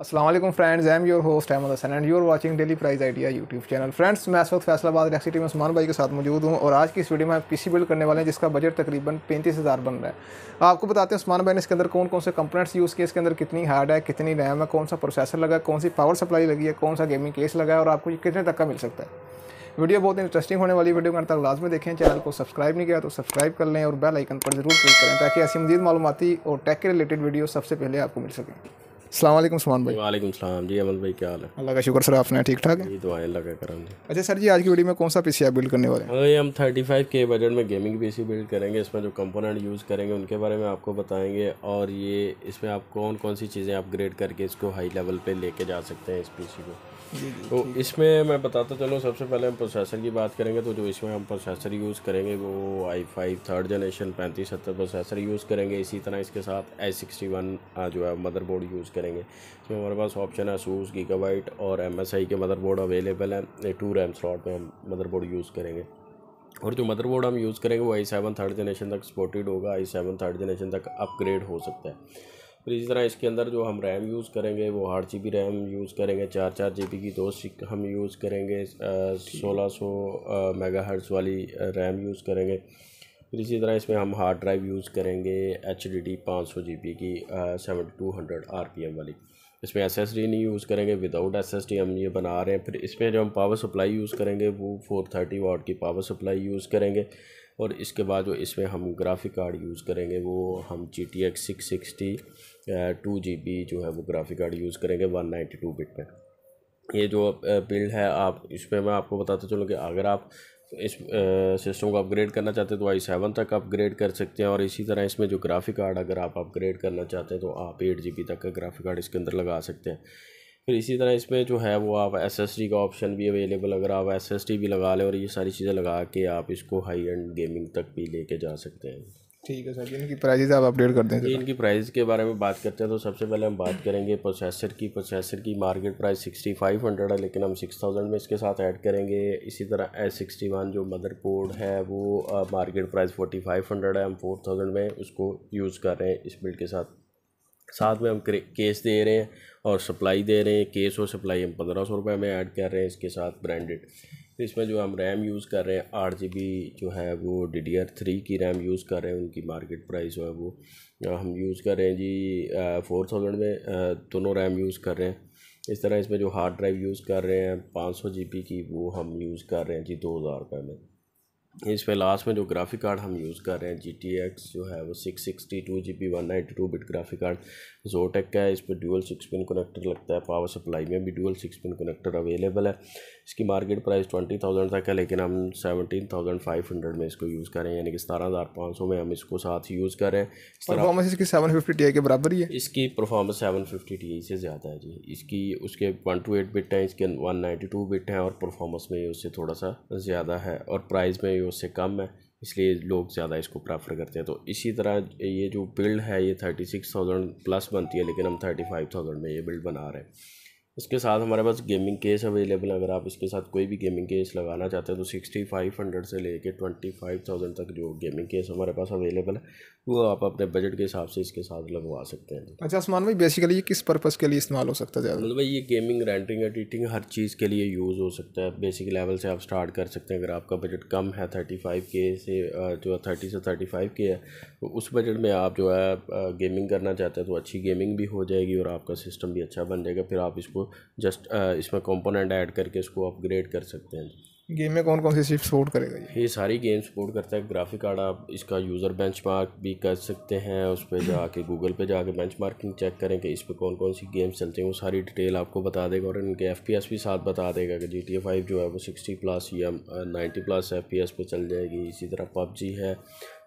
Aslam friends am your host M Hasan and are watching daily prize idea YouTube channel friends मैं इस वक्त फैसलाबाद रेक्सिटी में उस्मान भाई के साथ मौजूद हूँ और आज की इस वीडियो में आप पीसी बिल्ड करने वाले हैं जिसका बजट तकरीबन पैंतीस हज़ार बन रहा है आपको बताते हैं उस्मान भाई ने इसके अंदर कौन कौन से कंपोनेंट्स यूज़ किए इसके अंदर कितनी हार्ड है कितनी रैम है कौन सा प्रोसेसर लगा कौन सी पावर सप्लाई लगी है कौन सा गेमिंग केस लगा है और आपको कितने तक का मिल सकता है वीडियो बहुत इंटरेस्टिंग होने वाली वीडियो अंत तक लाजमी देखें चैनल को सब्सक्राइब नहीं किया तो सब्सक्राइब कर लें और बेल आइकन पर जरूर क्लिक करें ताकि ऐसी मजीद मालूमती और टेक के रिलेटेड वीडियो सबसे पहले आपको मिल सकें सलामकुम सुमान भाई वालेकुम सलाम जी अमल भाई क्या हाल है अल्लाह का शुक्र सर आपने ठीक ठाक है दुआएं अल्लाह का करम जी अच्छा सर जी आज की वीडियो में कौन सा पीसी आप बिल्ड करने वाले हैं भाई हम 35 के बजट में गेमिंग पीसी बिल्ड करेंगे इसमें जो कंपोनेंट यूज़ करेंगे उनके बारे में आपको बताएंगे और ये इसमें आप कौन कौन सी चीज़ें अपग्रेड करके इसको हाई लेवल पर लेके जा सकते हैं इस पी को तो इसमें मैं बताता चलो सबसे पहले हम प्रोसेसर की बात करेंगे तो जो इसमें हम प्रोसेसर यूज़ करेंगे वो आई फाइव थर्ड जनरेशन पैंतीस सत्तर प्रोसेसर यूज़ करेंगे इसी तरह इसके साथ आई सिक्सटी वन जो है मदरबोर्ड यूज़ करेंगे इसमें तो हमारे पास ऑप्शन है सूस गीगाबाइट और एम के मदरबोर्ड अवेलेबल हैं टू रैम स्लॉट में हम मदरबोर्ड यूज़ करेंगे और जो मदरबोर्ड हम यूज़ करेंगे वो आई सेवन थर्ड जनरेशन तक सपोर्टेड होगा आई सेवन थर्ड जनरेशन तक अपग्रेड हो सकता है फिर इसी तरह इसके अंदर जो हम रैम यूज़ करेंगे वो आठ जी बी रैम यूज़ करेंगे चार चार जी बी की दो सिक हम यूज़ करेंगे सोलह सौ मेगा हर्ट्स वाली रैम यूज़ करेंगे फिर इसी तरह इसमें हम हार्ड ड्राइव यूज़ करेंगे एच डी डी पाँच सौ जी बी की seven two hundred R P M वाली इसमें एस एस डी नहीं यूज़ करेंगे विदाउट एस एस डी हम ये बना रहे हैं फिर इसमें जो हम पावर सप्लाई यूज़ करेंगे वो फोर थर्टी वाट की पावर सप्लाई यूज़ करेंगे और इसके बाद जो इसमें हम ग्राफिक कार्ड यूज़ करेंगे वो हम G T X six sixty two G B जो है वो ग्राफिक कार्ड यूज़ करेंगे वन नाइन्टी टू बिट में ये जो बिल्ड है आप इसमें मैं आपको बताता चलूँ कि अगर आप इस सिस्टम को अपग्रेड करना चाहते हैं तो आई सेवन तक अपग्रेड कर सकते हैं और इसी तरह इसमें जो ग्राफिक कार्ड अगर आप अपग्रेड करना चाहते हैं तो आप एट जी तक का ग्राफिक कार्ड इसके अंदर लगा सकते हैं फिर इसी तरह इसमें जो है वो आप एस एस डी का ऑप्शन भी अवेलेबल अगर आप एस एस डी भी लगा लें और ये सारी चीज़ें लगा के आप इसको हाई एंड गेमिंग तक भी लेके जा सकते हैं ठीक है सर इनकी प्राइजेज आप अपडेट कर दें इनकी प्राइस के बारे में बात करते हैं तो सबसे पहले हम बात करेंगे प्रोसेसर की प्रोसेसर की market price sixty five hundred है लेकिन हम सिक्स थाउजेंड में इसके साथ ऐड करेंगे इसी तरह एस सिक्सटी वन जो मदरबोर्ड है वो market price forty five hundred है हम फोर थाउजेंड में उसको यूज़ कर रहे हैं इस बिल्ड के साथ साथ में हम केस दे रहे हैं और सप्लाई दे रहे हैं केस और सप्लाई हम पंद्रह सौ रुपये में ऐड कर रहे हैं इसके साथ ब्रांडेड इसमें जो हम रैम यूज़ कर रहे हैं आठ जी बी जो है वो डी डी आर थ्री की रैम यूज़ कर रहे हैं उनकी मार्केट प्राइस जो है वो हम यूज़ कर रहे हैं जी फोर थाउजेंड में दोनों रैम यूज़ कर रहे हैं इस तरह इसमें जो हार्ड ड्राइव यूज़ कर रहे हैं पाँच सौ जी बी की वो हम यूज़ कर रहे हैं जी दो हज़ार रुपये में इस पर लास्ट में जो ग्राफिक कार्ड हम यूज़ कर रहे हैं जी टी एक्स जो है वो six sixty two G B one ninety two bit graphic card Zotac का है इस पर डुअल सिक्स पिन कनेक्टर लगता है पावर सप्लाई में भी dual six pin connector available है इसकी मार्केट प्राइस ट्वेंटी थाउजेंड तक है लेकिन हम सेवनटीन थाउजेंड फाइव हंड्रेड में इसको यूज़ करें यानी कि सतारह हज़ार पाँच सौ में हम इसको साथ यूज़ करें परफॉर्मेंस इसकी सेवन फिफ्टी टी के बराबर ही है इसकी परफॉर्मेंस सेवन फिफ्टी टी से ज़्यादा है जी इसकी उसके वन टू एट बिट हैं इसके वन नाइन्टी टू बिट हैं और परफॉर्मेंस में उससे थोड़ा सा ज़्यादा है और प्राइस में उससे कम है इसलिए लोग ज़्यादा इसको प्रेफर करते हैं तो इसी तरह ये जो बिल्ड है ये थर्टी सिक्स थाउजेंड प्लस बनती है लेकिन हम थर्टी फाइव थाउजेंड में ये बिल्ड बना रहे हैं इसके साथ हमारे पास गेमिंग केस अवेलेबल है अगर आप इसके साथ कोई भी गेमिंग केस लगाना चाहते हैं तो सिक्सटी फाइव हंड्रेड से लेके ट्वेंटी फाइव थाउजेंड तक जो गेमिंग केस हमारे पास अवेलेबल है वो आप अपने बजट के हिसाब से इसके साथ लगवा सकते हैं अच्छा आसमान भाई बेसिकली ये किस पर्पज़ के लिए इस्तेमाल हो सकता है मतलब मतलब ये गेमिंग रेंटिंग एडिटिंग हर चीज़ के लिए यूज़ हो सकता है बेसिक लेवल से आप स्टार्ट कर सकते हैं अगर आपका बजट कम है थर्टी फाइव के से जो थर्टी से थर्टी फाइव के है तो उस बजट में आप जो है गेमिंग करना चाहते हैं तो अच्छी गेमिंग भी हो जाएगी और आपका सिस्टम भी अच्छा बन जाएगा फिर आप इसको जस्ट इसमें कंपोनेंट ऐड करके इसको अपग्रेड कर सकते हैं गेम में कौन कौन सी चीज सपोर्ट करेगा ये सारी गेम सपोर्ट करता है ग्राफिक कार्ड आप इसका यूज़र बेंचमार्क भी कर सकते हैं उस पर जाके गूगल पे जाके मार्किंग चेक करें कि इस पर कौन कौन सी गेम्स चलते हैं वो सारी डिटेल आपको बता देगा और इनके एफ भी साथ बता देगा कि जी टी फाइव जो है वो सिक्सटी प्लस या ninety plus F P S पे चल जाएगी इसी तरह पबजी है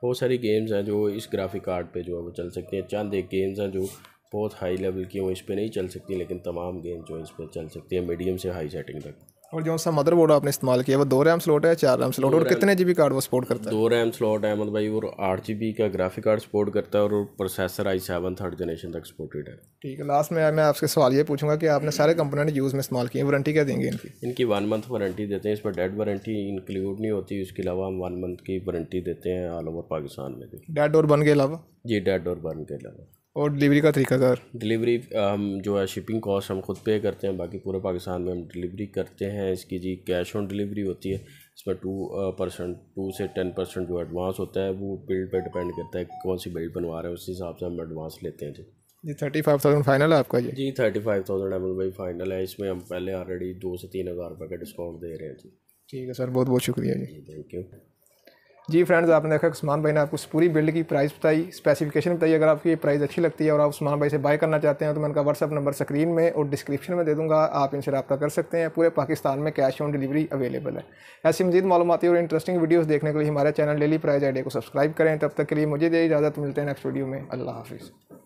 बहुत सारी गेम्स हैं जो इस ग्राफिक कार्ड पर जो है वो चल सकती हैं चंद एक गेम्स हैं जो बहुत हाई लेवल की हों इस पर नहीं चल सकती लेकिन तमाम गेम जो इस पर चल सकती है मीडियम से हाई सेटिंग तक और जो सा मदरबोर्ड आपने इस्तेमाल किया वो दो रैम स्लॉट है चार रैम स्लॉट और कितने जीबी कार्ड वो सपोर्ट करता है दो रैम स्लॉट है मतलब भाई और आठ जीबी का ग्राफिक कार्ड सपोर्ट करता है और processor I seven third generation तक सपोर्टेड है ठीक है लास्ट में मैं आपसे सवाल ये पूछूंगा कि आपने सारे कंपोनेंट यूज़ में इस्तेमाल किए वारंटी क्या देंगे इनकी इनकी वन मंथ वारंटी देते हैं इस पर डेड वारंटी इंक्लूड नहीं होती उसके अलावा हम वन मंथ की वारंटी देते हैं ऑल ओवर पाकिस्तान में डेड और बन के अलावा जी डेड और बन के अलावा और डिलीवरी का तरीका सर डिलीवरी हम जो है शिपिंग कॉस्ट हम खुद पे करते हैं बाकी पूरे पाकिस्तान में हम डिलीवरी करते हैं इसकी जी कैश ऑन डिलीवरी होती है इसमें टू परसेंट टू से टेन परसेंट जो एडवांस होता है वो बिल्ड पे डिपेंड करता है कौन सी बिल्ड बनवा रहे हैं उस हिसाब से हम एडवांस लेते हैं जी जी थर्टी फाइव थाउजेंड फाइनल है आपका जी जी थर्टी फाइव थाउजेंड एम भाई फाइनल है इसमें हम पहले ऑलरेडी दो से तीन हज़ार रुपये का डिस्काउंट दे रहे हैं जी ठीक है सर बहुत बहुत शुक्रिया जी थैंक यू जी फ्रेंड्स आपने देखा उस्मान भाई ने आपको पूरी बिल्ड की प्राइस बताई स्पेसिफिकेशन बताई अगर आपकी ये प्राइस अच्छी लगती है और आप उस्मान भाई से बाय करना चाहते हैं तो मैं उनका व्हाट्सअप नंबर स्क्रीन में और डिस्क्रिप्शन में दे दूँगा आप इनसे रब्ता कर सकते हैं पूरे पाकिस्तान में कैश ऑन डिलीवरी अवेलेबल है ऐसी मजीद मालूमती और इंटरेस्टिंग वीडियोज़ देखने के लिए हमारे चैनल डेली प्राइज आइडिया को सब्सक्राइब करें तब तक के लिए मुझे दे इजाज़त मिलते हैं नेक्स्ट वीडियो में अल्लाह हाफिज़